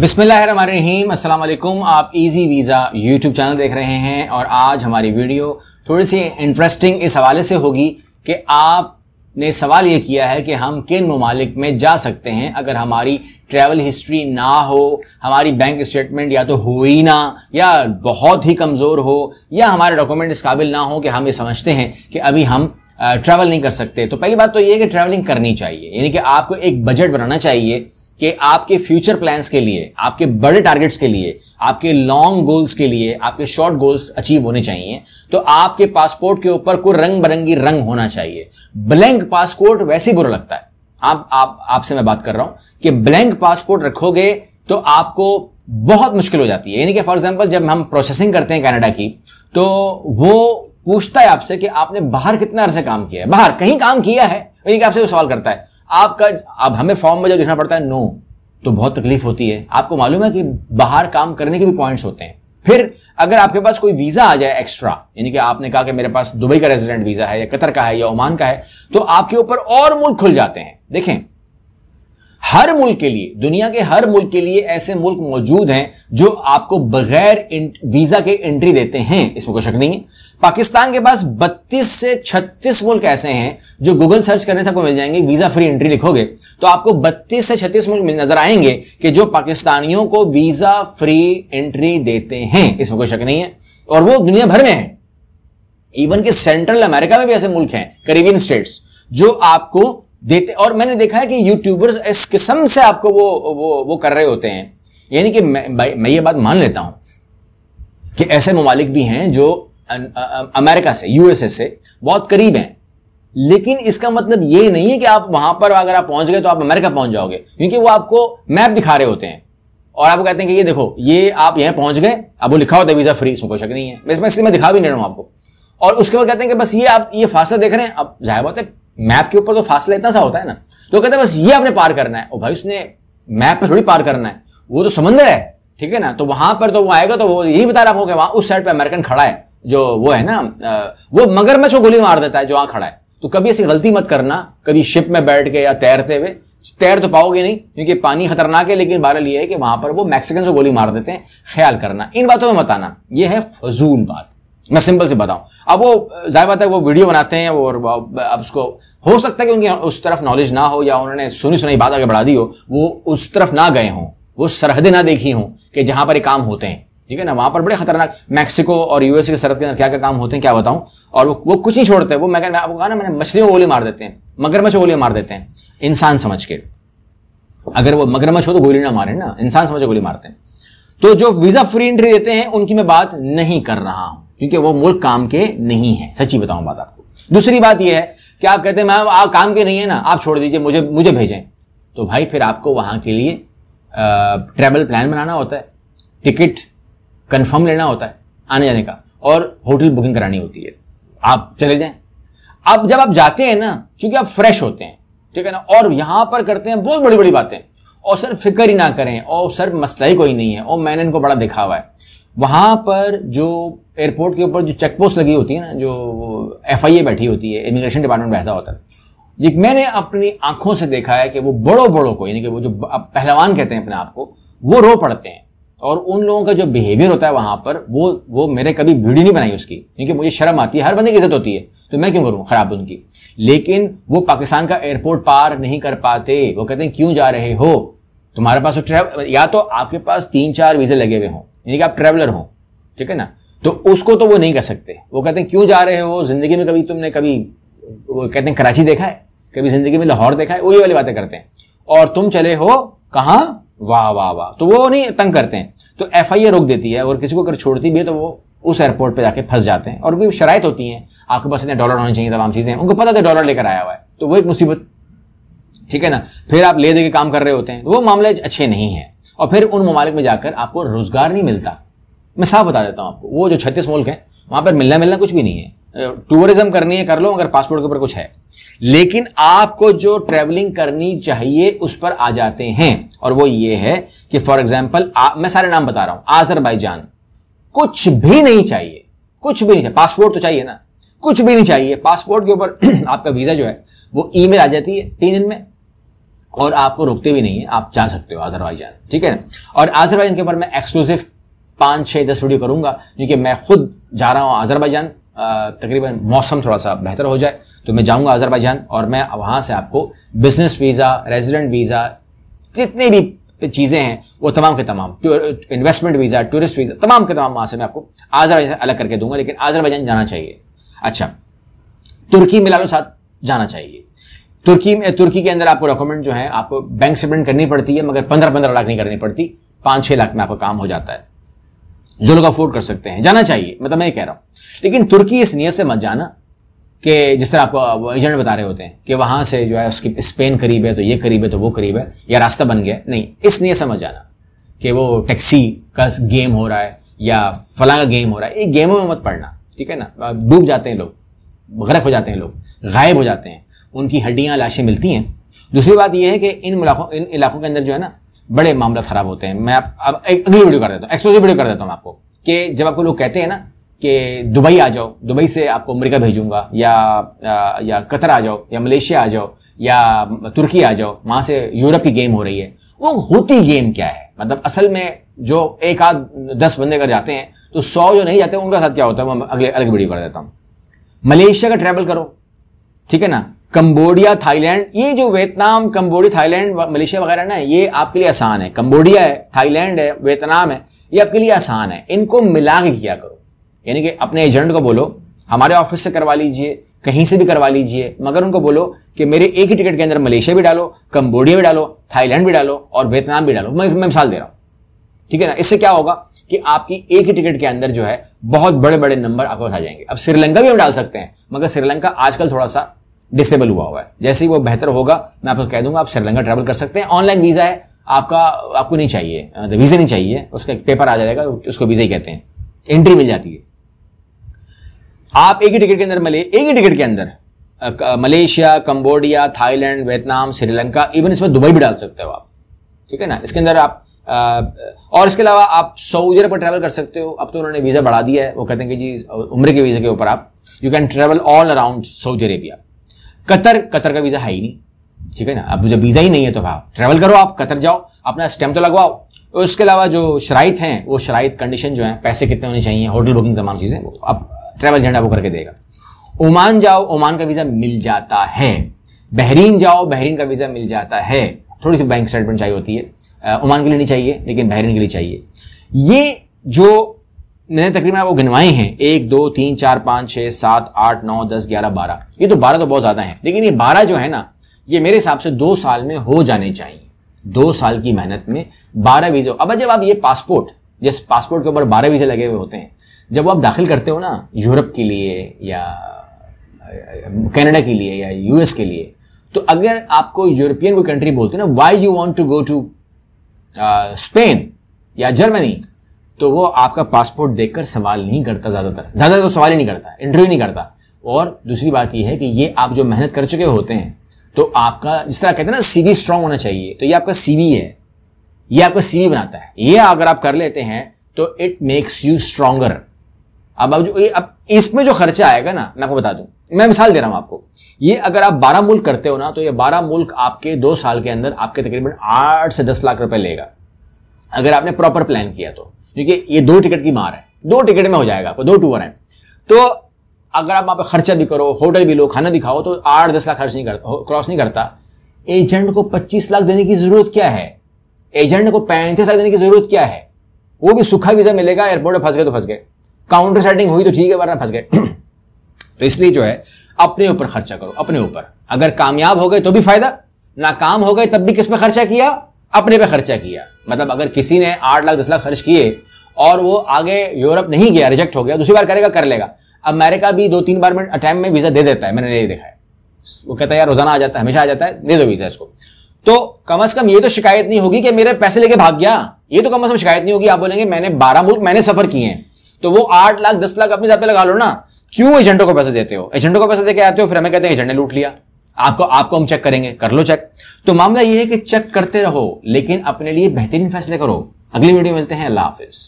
बिसमीम अल्लाम आप इजी वीज़ा यूट्यूब चैनल देख रहे हैं और आज हमारी वीडियो थोड़ी सी इंटरेस्टिंग इस हवाले से होगी कि आपने सवाल ये किया है कि हम किन ममालिक में जा सकते हैं अगर हमारी ट्रैवल हिस्ट्री ना हो हमारी बैंक स्टेटमेंट या तो हो ही ना या बहुत ही कमज़ोर हो या हमारे डॉक्यूमेंट इस काबिल ना हो कि हम ये समझते हैं कि अभी हम ट्रैवल नहीं कर सकते तो पहली बात तो ये है कि ट्रैवलिंग करनी चाहिए यानी कि आपको एक बजट बनाना चाहिए कि आपके फ्यूचर प्लान्स के लिए आपके बड़े टारगेट्स के लिए आपके लॉन्ग गोल्स के लिए आपके शॉर्ट गोल्स अचीव होने चाहिए तो आपके पासपोर्ट के ऊपर कोई रंग बिरंगी रंग होना चाहिए ब्लैंक पासपोर्ट वैसे ही बुरा लगता है आप आप आपसे मैं बात कर रहा हूं कि ब्लैंक पासपोर्ट रखोगे तो आपको बहुत मुश्किल हो जाती है यानी कि फॉर एग्जाम्पल जब हम प्रोसेसिंग करते हैं कैनेडा की तो वो पूछता है आपसे कि आपने बाहर कितना अरसे काम किया है बाहर कहीं काम किया है यानी कि आपसे वो सवाल करता है आपका अब हमें फॉर्म में जब लिखना पड़ता है नो तो बहुत तकलीफ होती है आपको मालूम है कि बाहर काम करने के भी पॉइंट्स होते हैं फिर अगर आपके पास कोई वीज़ा आ जाए एक्स्ट्रा यानी कि आपने कहा कि मेरे पास दुबई का रेजिडेंट वीज़ा है या कतर का है या ओमान का है तो आपके ऊपर और मुल्क खुल जाते हैं देखें हर मुल्क के लिए दुनिया के हर मुल्क के लिए ऐसे मुल्क मौजूद हैं जो आपको बगैर वीजा के एंट्री देते हैं इसमें कोई शक नहीं है पाकिस्तान के पास 32 से 36 मुल्क ऐसे हैं जो गूगल सर्च करने से आपको मिल जाएंगे वीजा फ्री एंट्री लिखोगे तो आपको 32 से 36 मुल्क नजर आएंगे कि जो पाकिस्तानियों को वीजा फ्री एंट्री देते हैं इसमें कोई शक नहीं है और वो दुनिया भर में है इवन के सेंट्रल अमेरिका में भी ऐसे मुल्क हैं करीबियन स्टेट्स जो आपको देते और मैंने देखा है कि यूट्यूबर्स इस किस्म से आपको वो वो वो कर रहे होते हैं यानी कि मैं मैं ये बात मान लेता हूं कि ऐसे ममालिक भी हैं जो अमेरिका से यूएसए से बहुत करीब हैं लेकिन इसका मतलब ये नहीं है कि आप वहां पर अगर आप पहुंच गए तो आप अमेरिका पहुंच जाओगे क्योंकि वो आपको मैप दिखा रहे होते हैं और आपको कहते हैं कि ये देखो ये आप यहां पहुंच गए अब वो लिखा होता है वीजा फ्री इसमें कोई शक नहीं है इसमें मैं दिखा भी नहीं रहा हूं आपको और उसके बाद कहते हैं कि बस ये आप ये फासला देख रहे हैं अब जाहिर बात है मैप के ऊपर तो फासला इतना सा होता है ना तो कहते हैं बस ये आपने पार करना है और भाई उसने मैप पर थोड़ी पार करना है वो तो समंदर है ठीक है ना तो वहां पर तो वो आएगा तो वो यही बता रहा आपको कि वहां उस साइड पर अमेरिकन खड़ा है जो वो है ना वो मगरमच्छ को गोली मार देता है जो वहां खड़ा है तो कभी ऐसी गलती मत करना कभी शिप में बैठ के या तैरते हुए तैर तो पाओगे नहीं क्योंकि पानी खतरनाक है लेकिन बहरहाल ये है कि वहां पर वो मैक्सिकन से गोली मार देते हैं ख्याल करना इन बातों में मत आना यह है फजूल बात मैं सिंपल से बताऊं अब वो जाहिर बात है वो वीडियो बनाते हैं और अब उसको हो सकता है कि उनकी उस तरफ नॉलेज ना हो या उन्होंने सुनी सुनाई बात आगे बढ़ा दी हो वो उस तरफ ना गए हों वो सरहदें ना देखी हों कि जहां पर ये काम होते हैं ठीक है ना वहां पर बड़े खतरनाक मैक्सिको और यूएस की सरहद के अंदर क्या क्या काम होते हैं क्या बताऊं और वो वो कुछ नहीं छोड़ते वो मैं आपको कहा ना मैंने मछलियों को गोली मार देते हैं मगरमच्छ गोली मार देते हैं इंसान समझ के अगर वो मगरमच्छ हो तो गोली ना मारे ना इंसान समझ के गोली मारते हैं तो जो वीजा फ्री एंट्री देते हैं उनकी मैं बात नहीं कर रहा हूं क्योंकि वो मुल्क काम के नहीं है सच्ची बताऊं बात आपको दूसरी बात यह है कि आप कहते हैं मैम आप काम के नहीं है ना आप छोड़ दीजिए मुझे मुझे भेजें तो भाई फिर आपको वहाँ के लिए ट्रैवल प्लान बनाना होता है टिकट कन्फर्म लेना होता है आने जाने का और होटल बुकिंग करानी होती है आप चले जाएं अब जब आप जाते हैं ना क्योंकि आप फ्रेश होते हैं ठीक है ना और यहां पर करते हैं बहुत बड़ी बड़ी बातें और सर फिक्र ही ना करें और सर मसला ही कोई नहीं है और मैंने इनको बड़ा दिखा हुआ है वहाँ पर जो एयरपोर्ट के ऊपर जो चेक पोस्ट लगी होती है ना जो एफ बैठी होती है इमिग्रेशन डिपार्टमेंट बैठा होता है ये मैंने अपनी आंखों से देखा है कि वो बड़ों बड़ों को यानी कि वो जो पहलवान कहते हैं अपने आप को वो रो पड़ते हैं और उन लोगों का जो बिहेवियर होता है वहाँ पर वो वो मेरे कभी वीडियो नहीं बनाई उसकी क्योंकि मुझे शर्म आती है हर बंदे की इज्जत होती है तो मैं क्यों करूँ खराब उनकी लेकिन वो पाकिस्तान का एयरपोर्ट पार नहीं कर पाते वो कहते हैं क्यों जा रहे हो तुम्हारे पास तो या तो आपके पास तीन चार वीज़े लगे हुए हों यानी कि आप ट्रैवलर हो ठीक है ना तो उसको तो वो नहीं कर सकते वो कहते हैं क्यों जा रहे हो जिंदगी में कभी तुमने कभी वो कहते हैं कराची देखा है कभी जिंदगी में लाहौर देखा है वो ये वाली बातें करते हैं और तुम चले हो कहाँ वाह वाह वाह तो वो नहीं तंग करते हैं तो एफ आई रोक देती है और किसी को अगर छोड़ती भी है तो वो उस एयरपोर्ट पे जाके फंस जाते हैं और भी शराय होती हैं आपके पास इतने डॉलर होने चाहिए तमाम चीज़ें उनको पता था डॉलर लेकर आया हुआ है तो वो एक मुसीबत ठीक है ना फिर आप ले दे के काम कर रहे होते हैं वो मामले अच्छे नहीं हैं और फिर उन ममालिक में जाकर आपको रोज़गार नहीं मिलता मैं साफ बता देता हूँ आपको वो जो छत्तीस मुल्क हैं वहाँ पर मिलना मिलना कुछ भी नहीं है टूरिज्म करनी है कर लो अगर पासपोर्ट के ऊपर कुछ है लेकिन आपको जो ट्रैवलिंग करनी चाहिए उस पर आ जाते हैं और वो ये है कि फॉर एग्जाम्पल मैं सारे नाम बता रहा हूँ आजरबाईजान कुछ भी नहीं चाहिए कुछ भी नहीं चाहिए पासपोर्ट तो चाहिए ना कुछ भी नहीं चाहिए पासपोर्ट के ऊपर आपका वीज़ा जो है वो ईमेल आ जाती है तीन दिन में और आपको रुकते भी नहीं है आप जा सकते हो आजरबाईजान ठीक है और आजरबाईजान के ऊपर मैं एक्सक्लूसिव पाँच छः दस वीडियो करूंगा क्योंकि मैं खुद जा रहा हूँ आजरबाईजान तकरीबन मौसम थोड़ा सा बेहतर हो जाए तो मैं जाऊँगा आजरबाईजान और मैं वहाँ से आपको बिजनेस वीज़ा रेजिडेंट वीज़ा जितने भी चीज़ें हैं वो तमाम के तमाम इन्वेस्टमेंट वीज़ा टूरिस्ट वीज़ा तमाम के तमाम वहाँ से मैं आपको आजरबाईजान अलग करके दूंगा लेकिन आजरबाईजान जाना चाहिए अच्छा तुर्की मिला लो साथ जाना चाहिए तुर्की में तुर्की के अंदर आपको डॉक्यूमेंट जो है आपको बैंक से प्रिंट करनी पड़ती है मगर पंद्रह पंद्रह लाख नहीं करनी पड़ती पांच छह लाख में आपका काम हो जाता है जो लोग अफोर्ड कर सकते हैं जाना चाहिए मतलब मैं ये कह रहा हूं लेकिन तुर्की इस नीयत से मत जाना कि जिस तरह आपको एजेंट बता रहे होते हैं कि वहां से जो है उसकी स्पेन करीब है तो ये करीब है तो वो करीब है या रास्ता बन गया नहीं इस नीयत मत जाना कि वो टैक्सी का गेम हो रहा है या फला का गेम हो रहा है ये गेमों में मत पड़ना ठीक है ना डूब जाते हैं लोग गर्क हो जाते हैं लोग गायब हो जाते हैं उनकी हड्डियाँ लाशें मिलती हैं दूसरी बात यह है कि इन इलाकों इन इलाकों के अंदर जो है ना बड़े मामला ख़राब होते हैं मैं आप अब एक अगली वीडियो कर देता हूँ एक्सक्लूसिव वीडियो कर देता हूँ आपको कि जब आपको लोग कहते हैं ना कि दुबई आ जाओ दुबई से आपको अमेरिका भेजूंगा या या कतर आ जाओ या मलेशिया आ जाओ या तुर्की आ जाओ वहाँ से यूरोप की गेम हो रही है वो होती गेम क्या है मतलब असल में जो एक आध दस बंदे अगर जाते हैं तो सौ जो नहीं जाते उनका साथ क्या होता है वो अगले अलग वीडियो कर देता हूँ मलेशिया का ट्रैवल करो ठीक है ना कंबोडिया थाईलैंड ये जो वियतनाम कंबोडिया थाईलैंड मलेशिया वगैरह ना ये आपके लिए आसान है कंबोडिया है थाईलैंड है वियतनाम है ये आपके लिए आसान है इनको मिला के किया करो यानी कि अपने एजेंट को बोलो हमारे ऑफिस से करवा लीजिए कहीं से भी करवा लीजिए मगर उनको बोलो कि मेरे एक ही टिकट के अंदर मलेशिया भी डालो कंबोडिया भी डालो थाईलैंड भी डालो और वियतनाम भी डालो मैं मैं मिसाल दे रहा हूँ ठीक है ना इससे क्या होगा कि आपकी एक ही टिकट के अंदर जो है बहुत बड़े बड़े नंबर आपको पास आ जाएंगे अब श्रीलंका भी हम डाल सकते हैं मगर श्रीलंका आजकल थोड़ा सा डिसेबल हुआ हुआ है जैसे ही वो बेहतर होगा मैं आपको कह दूंगा आप श्रीलंका ट्रैवल कर सकते हैं ऑनलाइन वीज़ा है आपका आपको नहीं चाहिए तो वीज़ा नहीं चाहिए उसका एक पेपर आ जाएगा उसको वीज़ा ही कहते हैं एंट्री मिल जाती है आप एक ही टिकट के अंदर मले एक ही टिकट के अंदर Malaysia Cambodia Thailand Vietnam Sri Lanka even इसमें दुबई भी डाल सकते हो आप ठीक है ना इसके अंदर आप और इसके अलावा आप सऊदी अरब पर ट्रैवल कर सकते हो अब तो उन्होंने वीज़ा बढ़ा दिया है वो कहते हैं कि जी उम्र के वीज़े के ऊपर आप you can travel all around Saudi Arabia Qatar Qatar का वीज़ा है ही नहीं ठीक है ना अब जब वीज़ा ही नहीं है तो भाव ट्रैवल करो आप कतर जाओ अपना स्टैम्प तो लगवाओ उसके अलावा जो शराइत हैं वो शराइत कंडीशन जो है पैसे कितने होने चाहिए होटल बुकिंग तमाम चीज़ें वो आप ट्रैवल झंडा वो करके देगा ओमान जाओ ओमान का वीज़ा मिल जाता है बहरीन जाओ बहरीन का वीज़ा मिल जाता है थोड़ी सी बैंक स्टेटमेंट चाहिए होती है ओमान के लिए नहीं चाहिए लेकिन बहरीन के लिए चाहिए ये जो मैंने तकरीबन आपको गिनवाए हैं एक दो तीन चार पाँच छः सात आठ नौ दस ग्यारह बारह ये तो बारह तो बहुत ज़्यादा है लेकिन ये बारह जो है ना ये मेरे हिसाब से दो साल में हो जाने चाहिए दो साल की मेहनत में बारह वीजे अब जब आप ये पासपोर्ट जिस पासपोर्ट के ऊपर बारह वीज़े लगे हुए होते हैं जब आप दाखिल करते हो ना यूरोप के लिए या कनाडा के लिए या यूएस के लिए तो अगर आपको यूरोपियन कोई कंट्री बोलते हैं ना why you want to go to Spain या जर्मनी तो वो आपका पासपोर्ट देखकर सवाल नहीं करता ज़्यादातर ज़्यादातर तो सवाल ही नहीं करता इंटरव्यू नहीं करता और दूसरी बात यह है कि ये आप जो मेहनत कर चुके होते हैं तो आपका जिस तरह कहते हैं ना सीवी स्ट्रांग होना चाहिए तो ये आपका सीवी है ये आपका सीवी बनाता है ये अगर आप कर लेते हैं तो इट मेक्स यू स्ट्रांगर अब अब जो ये अब इसमें जो खर्चा आएगा ना मैं आपको बता दूं मैं मिसाल दे रहा हूं आपको ये अगर आप बारह मुल्क करते हो ना तो ये बारह मुल्क आपके दो साल के अंदर आपके तकरीबन आठ से दस लाख रुपए लेगा अगर आपने प्रॉपर प्लान किया तो क्योंकि ये दो टिकट की मार है दो टिकट में हो जाएगा आपको दो टूर हैं तो अगर आप वहाँ पर खर्चा भी करो होटल भी लो खाना भी खाओ तो आठ दस लाख खर्च नहीं करता क्रॉस नहीं करता एजेंट को पच्चीस लाख देने की जरूरत क्या है एजेंट को पैंतीस लाख देने की जरूरत क्या है वो भी सूखा वीजा मिलेगा एयरपोर्ट पर फंस गए तो फंस गए काउंटर सेटिंग हुई तो ठीक है वरना फंस गए तो इसलिए जो है अपने ऊपर खर्चा करो अपने ऊपर अगर कामयाब हो गए तो भी फायदा नाकाम हो गए तब भी किस पे खर्चा किया अपने पे खर्चा किया मतलब अगर किसी ने आठ लाख दस लाख खर्च किए और वो आगे यूरोप नहीं गया रिजेक्ट हो गया दूसरी बार करेगा कर लेगा अमेरिका भी दो तीन बार में अटैम्प में वीजा दे देता है मैंने नहीं देखा है वो कहता है यार रोजाना आ जाता है हमेशा आ जाता है दे दो वीजा इसको तो कम से कम ये तो शिकायत नहीं होगी कि मेरे पैसे लेके भाग गया ये तो कम से कम शिकायत नहीं होगी आप बोलेंगे मैंने बारह मुल्क मैंने सफर किए हैं तो वो आठ लाख दस लाख अपने हिसाब लगा लो ना क्यों एजेंटों को पैसे देते हो एजेंटों को पैसे देके आते हो फिर हमें कहते हैं एजेंट ने लूट लिया आपको आपको हम चेक करेंगे कर लो चेक तो मामला यह है कि चेक करते रहो लेकिन अपने लिए बेहतरीन फैसले करो अगली वीडियो मिलते हैं अल्लाह हाफिज़